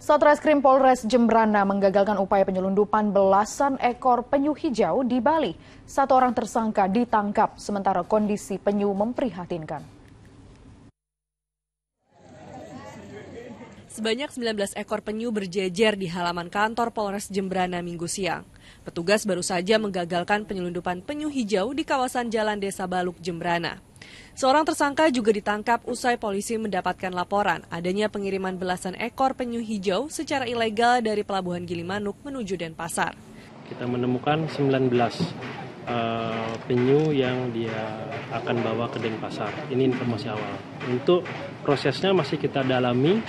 Satreskrim Polres Jembrana menggagalkan upaya penyelundupan belasan ekor penyu hijau di Bali. Satu orang tersangka ditangkap, sementara kondisi penyu memprihatinkan. Sebanyak 19 ekor penyu berjejer di halaman kantor Polres Jembrana minggu siang. Petugas baru saja menggagalkan penyelundupan penyu hijau di kawasan Jalan Desa Baluk Jembrana. Seorang tersangka juga ditangkap usai polisi mendapatkan laporan adanya pengiriman belasan ekor penyu hijau secara ilegal dari Pelabuhan Gilimanuk menuju Denpasar. Kita menemukan 19 uh, eh, penyu yang dia akan bawa ke Denpasar. Ini informasi awal. Untuk prosesnya masih kita dalami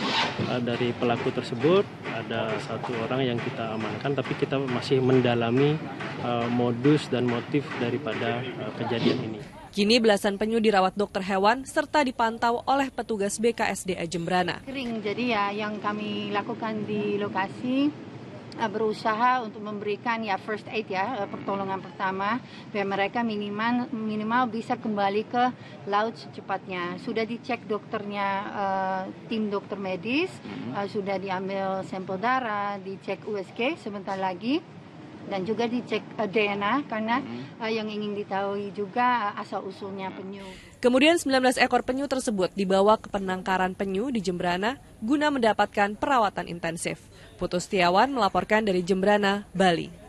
uh, dari pelaku tersebut. Ada satu orang yang kita amankan, tapi kita masih mendalami uh, modus dan motif daripada uh, kejadian ini. Kini belasan penyu dirawat dokter hewan serta dipantau oleh petugas BKSDA Jembrana. Kering, jadi ya yang kami lakukan di lokasi eh, berusaha untuk memberikan ya first aid ya eh, pertolongan pertama biar mereka minimal minimal bisa kembali ke laut secepatnya sudah dicek dokternya uh, tim dokter medis uh, sudah diambil sampel darah dicek USG sebentar lagi dan juga dicek eh, DNA karena uh, yang ingin diketahui juga eh, asal usulnya penyu. Kemudian 19 ekor penyu tersebut dibawa ke penangkaran penyu di Jembrana guna mendapatkan perawatan intensif. Putus Tiawan melaporkan dari Jembrana, Bali.